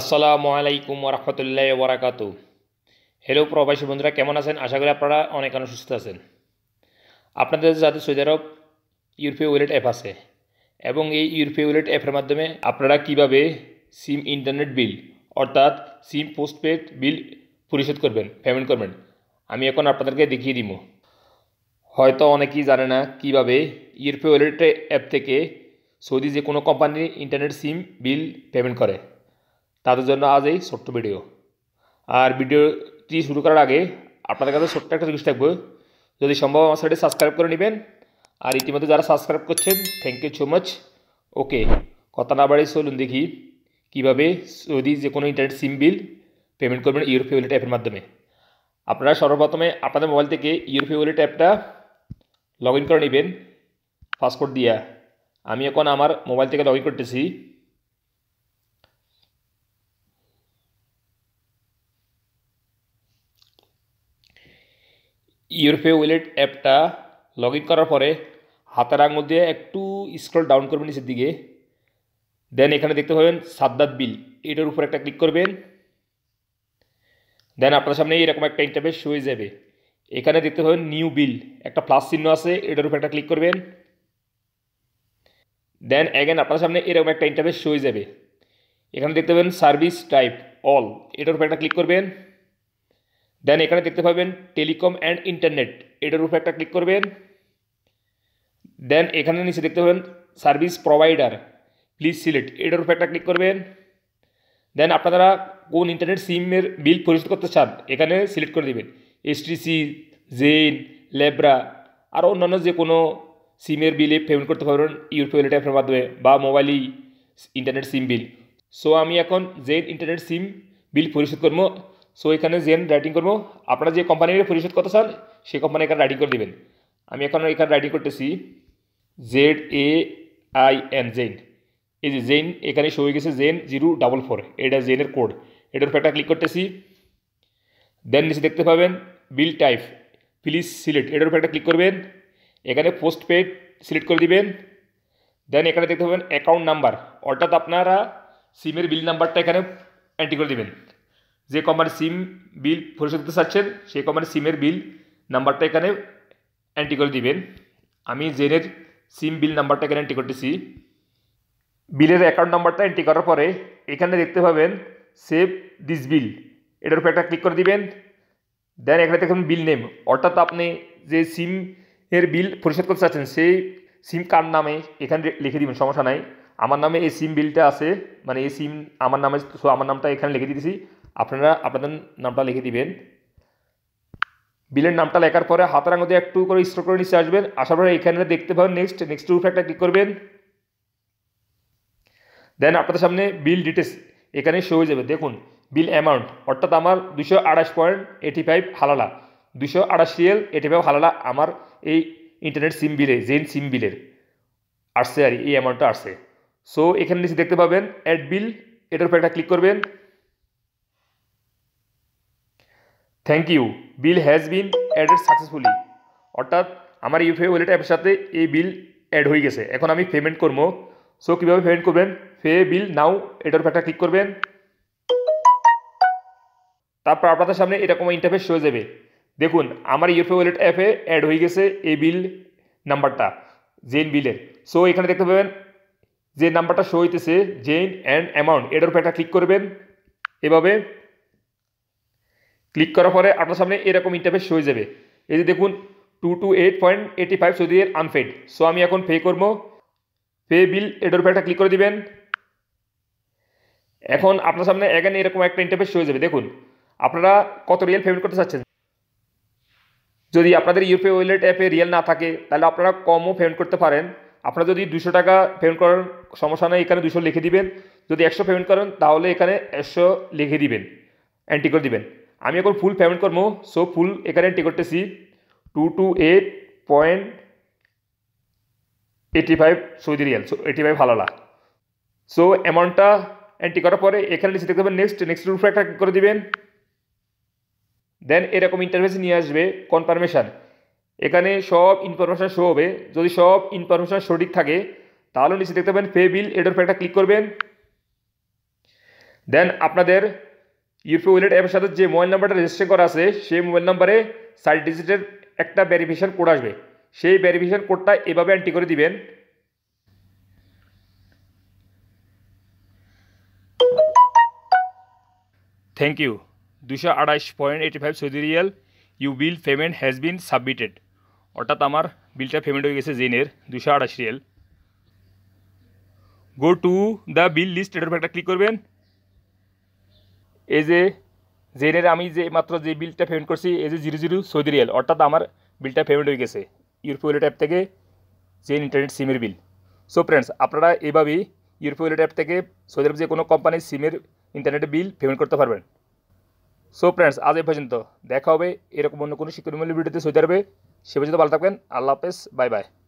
আসসালামু আলাইকুম ওরহমতুল্লাহ ওবরাকাত হ্যালো প্রবাসী বন্ধুরা কেমন আছেন আশা করি আপনারা অনেক অনেক সুস্থ আছেন আপনাদের যাদের সৌদি আরব ইউরোপীয় ওয়ালেট অ্যাপ আছে এবং এই ইউরোপীয় ওয়ালেট অ্যাপের মাধ্যমে আপনারা কিভাবে সিম ইন্টারনেট বিল অর্থাৎ সিম পোস্টপেড বিল পরিশোধ করবেন পেমেন্ট করবেন আমি এখন আপনাদেরকে দেখিয়ে দিব হয়তো অনেকেই জানে না কিভাবে ইউরোপীয় ওয়ালেট অ্যাপ থেকে সৌদি যে কোনো কোম্পানির ইন্টারনেট সিম বিল পেমেন্ট করে তাদের জন্য আজ এই ছোট্ট ভিডিও আর ভিডিওটি শুরু করার আগে আপনাদের কাছে ছোট্ট একটা জিনিস থাকবে যদি সম্ভব আমার সাইডে সাবস্ক্রাইব করে নেবেন আর ইতিমধ্যে যারা সাবস্ক্রাইব করছেন thank you so much okay কথা না বাড়ি চলুন দেখি কীভাবে যদি যে কোনো ইন্টারনেট সিম বিল পেমেন্ট করবেন ইউরোপীয় ওয়ালেট অ্যাপের মাধ্যমে আপনারা সর্বপ্রথমে আপনাদের মোবাইল থেকে ইউরোপীয় ওয়ালেট অ্যাপটা লগ ইন করে নেবেন পাসপোর্ট দিয়া আমি এখন আমার মোবাইল থেকে লগ ইন করতেছি ইউরোপে ওয়ালেট অ্যাপটা লগ ইন করার পরে হাতের আঙুল দিয়ে একটু স্ক্রল ডাউন করবেন নিচের দিকে দেন এখানে দেখতে পাবেন সাদ্দাত বিল এটার উপর একটা ক্লিক করবেন দেন আপনার সামনে এরকম একটা ইন্টারফেস হয়ে যাবে এখানে দেখতে পাবেন নিউ বিল একটা প্লাস চিহ্ন আছে এটার উপর একটা ক্লিক করবেন দেন অ্যাগেন আপনার সামনে এরকম একটা ইন্টারফেস হয়ে যাবে এখানে দেখতে পাবেন সার্ভিস টাইপ অল এটার উপর একটা ক্লিক করবেন দেন এখানে দেখতে পাবেন টেলিকম অ্যান্ড ইন্টারনেট এটার উপর একটা ক্লিক করবেন দেন এখানে নিচে দেখতে পাবেন সার্ভিস প্রোভাইডার প্লিজ সিলেক্ট এটার উপর একটা ক্লিক করবেন দেন আপনারা কোন ইন্টারনেট সিমের বিল পরিশোধ করতে চান এখানে সিলেক্ট করে দেবেন এসটিসি জেন লেব্রা আরও অন্যান্য যে কোনো সিমের বিলে পেমেন্ট করতে পারবেন ইউপিআই অ্যাপের মাধ্যমে বা মোবাইলই ইন্টারনেট সিম বিল সো আমি এখন জেন ইন্টারনেট সিম বিল পরিশোধ করবো সো এখানে জেন রাইটিং করবো আপনারা যে কোম্পানির পরিশোধ কথা চান সেই কোম্পানি এখানে রাইটিং করে দেবেন আমি এখন এখানে রাইটিং করতেছি Z A I N Zain এই যে জেন এখানে শো হয়ে গেছে জেন জিরো ডাবল ফোর এটা জেনের কোড এটার উপর একটা ক্লিক করতেছি দেন নিচে দেখতে পাবেন বিল টাইপ প্লিজ সিলেক্ট এটার উপর একটা ক্লিক করবেন এখানে পোস্ট পেড সিলেক্ট করে দিবেন দেন এখানে দেখতে পাবেন অ্যাকাউন্ট নাম্বার অর্থাৎ আপনারা সিমের বিল নাম্বারটা এখানে এন্ট্রি করে দেবেন যে কোম্পানি সিম বিল পরিশোধ করতে চাচ্ছেন সেই কোম্পানির সিমের বিল নাম্বারটা এখানে এন্ট্রি করে দিবেন আমি জেনের সিম বিল নাম্বারটা এখানে এন্ট্রি করতেছি বিলের অ্যাকাউন্ট নাম্বারটা এন্ট্রি করার পরে এখানে দেখতে পাবেন সেভ দিস বিল এটার উপরে একটা ক্লিক করে দিবেন দেন এখানে দেখুন বিল নেম অর্থাৎ আপনি যে সিম এর বিল পরিশোধ করতে চাচ্ছেন সেই সিম কার নামে এখানে লিখে দিবেন সমস্যা নাই আমার নামে এই সিম বিলটা আছে মানে এই সিম আমার নামে তো আমার নামটা এখানে লিখে দিতেছি আপনারা আপনাদের নামটা লিখে দিবেন বিলের নামটা লেখার পরে হাতের আঙুল দিয়ে একটু করে স্টোর করে নিচে আসবেন আসার পরে এখানে দেখতে পাবেন নেক্সট নেক্সট উপরে একটা ক্লিক করবেন দেন আপনাদের সামনে বিল ডিটেলস এখানে শো হয়ে যাবে দেখুন বিল অ্যামাউন্ট অর্থাৎ আমার দুশো আড়াইশ পয়েন্ট এইটি ফাইভ হালালা দুশো আড়াইশ রিয়েল এইটি ফাইভ হালালা আমার এই ইন্টারনেট সিম বিলে জেন সিম বিলের আসছে আর এই অ্যামাউন্টটা আসছে সো এখানে নিচে দেখতে পাবেন অ্যাড বিল এটার উপর একটা ক্লিক করবেন thank you bill has been added successfully অর্থাৎ আমার ইউপিআই ওয়ালেট অ্যাপের সাথে এই বিল অ্যাড হয়ে গেছে এখন আমি পেমেন্ট করবো সো কীভাবে পেমেন্ট করবেন পে বিল নাও এটার উপর একটা ক্লিক করবেন তারপর আপনাদের সামনে এরকম ইন্টারফেস হয়ে যাবে দেখুন আমার ইউপিআই ওয়ালেট অ্যাপে অ্যাড হয়ে গেছে এই বিল নাম্বারটা জেন বিলের সো এখানে দেখতে পাবেন যে নাম্বারটা শো হইতেছে জেন অ্যান্ড অ্যামাউন্ট এটার উপর একটা ক্লিক করবেন এভাবে ক্লিক করার পরে আপনার সামনে এরকম ইন্টারফেস হয়ে যাবে এই যে দেখুন two two eight point eighty five এর আনফেড সো আমি এখন পে করবো পে বিল এটার উপরে একটা ক্লিক করে দিবেন এখন আপনার সামনে এখানে এরকম একটা ইন্টারফেস হয়ে যাবে দেখুন আপনারা কত রিয়েল পেমেন্ট করতে চাচ্ছেন যদি আপনাদের ইউপে ওয়েলেট অ্যাপে রিয়েল না থাকে তাহলে আপনারা কমও পেমেন্ট করতে পারেন আপনারা যদি দুশো টাকা পেমেন্ট করেন সমস্যা নেই এখানে দুশো লিখে দিবেন যদি একশো পেমেন্ট করেন তাহলে এখানে একশো লিখে দিবেন এন্ট্রি করে দিবেন আমি এখন ফুল পেমেন্ট করবো সো ফুল এখানে টিকটটা করতেছি two two eight point eighty five Saudi riyal so eighty five halala so অ্যামাউন্টটা এন্ট্রি করার পরে এখানে নিচে দেখতে পাবেন নেক্সট নেক্সট রুফে একটা করে দেবেন দেন এরকম ইন্টারভেস নিয়ে আসবে কনফার্মেশান এখানে সব ইনফরমেশান শো হবে যদি সব ইনফরমেশান সঠিক থাকে তাহলে নিচে দেখতে পাবেন পে বিল এটার উপর একটা ক্লিক করবেন দেন আপনাদের ইউপি ওয়ালেট অ্যাপের সাথে যে মোবাইল নাম্বারটা রেজিস্ট্রেশন করা আছে সেই মোবাইল নাম্বারে সাইড ডিজিটের একটা ভেরিফিকেশান কোড আসবে সেই ভেরিফিকেশান কোডটা এভাবে এন্ট্রি করে দিবেন থ্যাংক ইউ দুশো আড়াইশ point eighty five Saudi riyal you bill payment has been submitted অর্থাৎ আমার বিলটা পেমেন্ট হয়ে গেছে জেনের দুশো আড়াইশ riyal go to the bill list এটার একটা ক্লিক করবেন এই যে জেনের আমি যে মাত্র যে বিলটা পেমেন্ট করছি এই যে জিরো জিরো সৌদি রিয়াল অর্থাৎ আমার বিলটা পেমেন্ট হয়ে গেছে ইউরপি ওয়ালেট অ্যাপ থেকে জেন ইন্টারনেট সিমের বিল সো ফ্রেন্ডস আপনারা এভাবেই ইউরপি ওয়ালেট অ্যাপ থেকে সৌদি আরব যে কোনো কোম্পানির সিমের ইন্টারনেটের বিল পেমেন্ট করতে পারবেন সো ফ্রেন্ডস আজ এই পর্যন্ত দেখা হবে এরকম অন্য কোনো শিক্ষণমূল্য ভিডিওতে সৌদি আরবে সে পর্যন্ত ভালো থাকবেন আল্লাহ হাফেজ বাই বাই